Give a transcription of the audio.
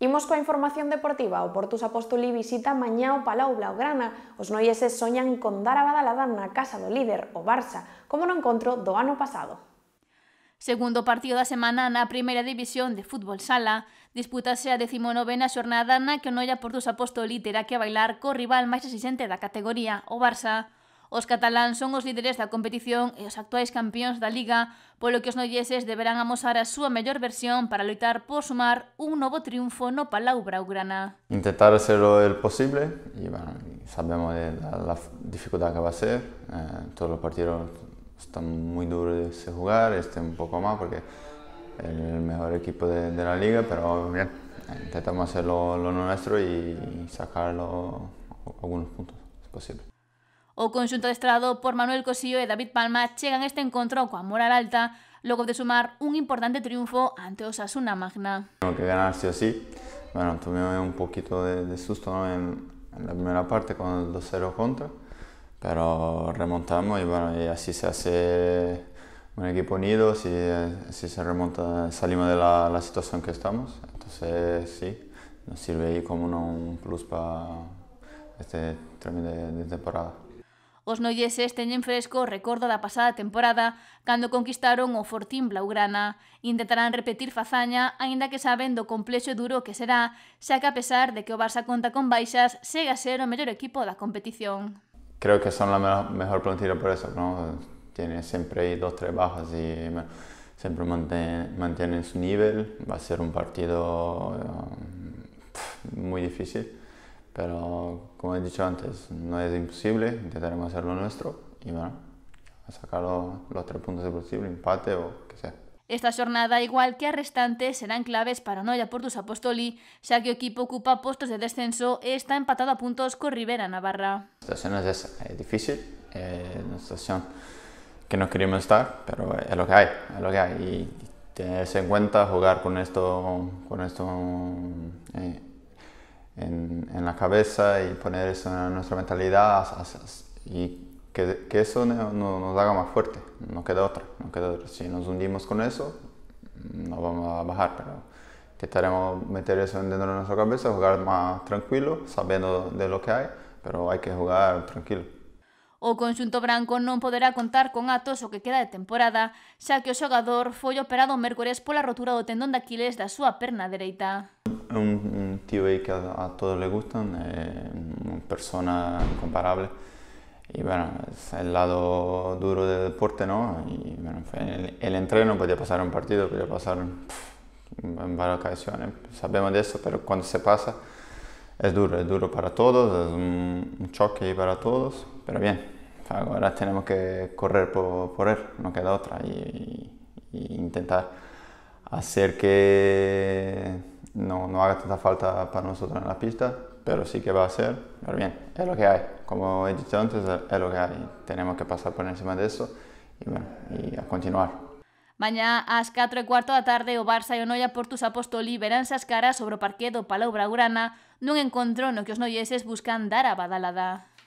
Imos coa información deportiva. O Portus Apostolí visita mañá o Palau Blaugrana. Os noieses soñan con dar a badalada na casa do líder, o Barça, como no encontro do ano pasado. Segundo partido da semana na primeira división de fútbol sala, disputase a 19ª xornada na que o Noia Portus Apostolí terá que bailar co rival máis exigente da categoría, o Barça. Los catalán son los líderes de la competición los e actuales campeones de la Liga, por lo que os noyeses deberán amosar a su mejor versión para luchar por sumar un nuevo triunfo no Palau ugrana. Intentar hacer lo posible, y sabemos la, dificultad que va a ser, eh, todos los partidos están muy duros de jugar, este un poco más porque es el mejor equipo de, la liga, pero bien, intentamos hacer lo, lo nuestro y sacar algunos puntos, si es posible. O de estrado por Manuel Cosío y e David Palma a este encuentro con moral alta luego de sumar un importante triunfo ante Osasuna Magna. Tengo que ganar sí o sí. Bueno, tomé un poquito de, susto en, la primera parte con el 2-0 contra, pero remontamos y bueno, y así se hace un equipo unido, si, si se remonta, salimos de la, la situación que estamos. Entonces sí, nos sirve ahí como un plus para este término de temporada. Os este teñen fresco o la pasada temporada cuando conquistaron o Fortín Blaugrana. Intentarán repetir fazaña, aínda que saben do complexo e duro que será, xa que a pesar de que o Barça conta con baixas, segue a ser el mellor equipo la competición. Creo que son la mejor plantilla por eso, ¿no? Tiene siempre ahí dos, tres bajas y siempre mantienen mantiene su nivel. Va a ser un partido eh, muy difícil. Pero como he dicho antes, no es imposible, intentaremos hacer lo nuestro y bueno, a sacar los, tres puntos de posible, empate o que sea. Esta jornada igual que a restantes serán claves para Noia Portus Apostoli, ya que el equipo ocupa puestos de descenso y está empatado a puntos con Rivera Navarra. La situación es esa, difícil, es eh, una situación que no queremos estar, pero es lo que hay, es lo que hay. Y tenerse en cuenta, jugar con esto, con esto eh, en, la cabeza y poner eso en nuestra mentalidad y que, eso no, nos haga más fuerte, no queda otra, no queda otra. Si nos hundimos con eso, no vamos a bajar, pero intentaremos meter eso dentro de nuestra cabeza, jugar más tranquilo, sabiendo de lo que hay, pero hay que jugar tranquilo. O conjunto branco no poderá contar con Atos o que queda de temporada, xa que o xogador foi operado por pola rotura do tendón de Aquiles da súa perna dereita un, tío ahí que a, todos les gustan, eh, persona incomparable. Y bueno, es el lado duro del deporte, ¿no? el, el entreno podía pasar un partido, podía pasar en varias ocasiones, sabemos de eso, pero cuando se pasa es duro, es duro para todos, es un, choque para todos, pero bien, ahora tenemos que correr por, él, no queda otra, y, intentar hacer que no haga tanta falta para nosotros en la pista, pero sí que va a ser. Pero bien, es lo que hay. Como he dicho antes, es lo que hay. Tenemos que pasar por encima de eso y, bueno, y a continuar. a las 4 y cuarto la tarde o Barça y e o por tus apóstoles verán esas caras sobre o parqué do Palau Blaugrana nun no que os noieses buscan dar a badalada.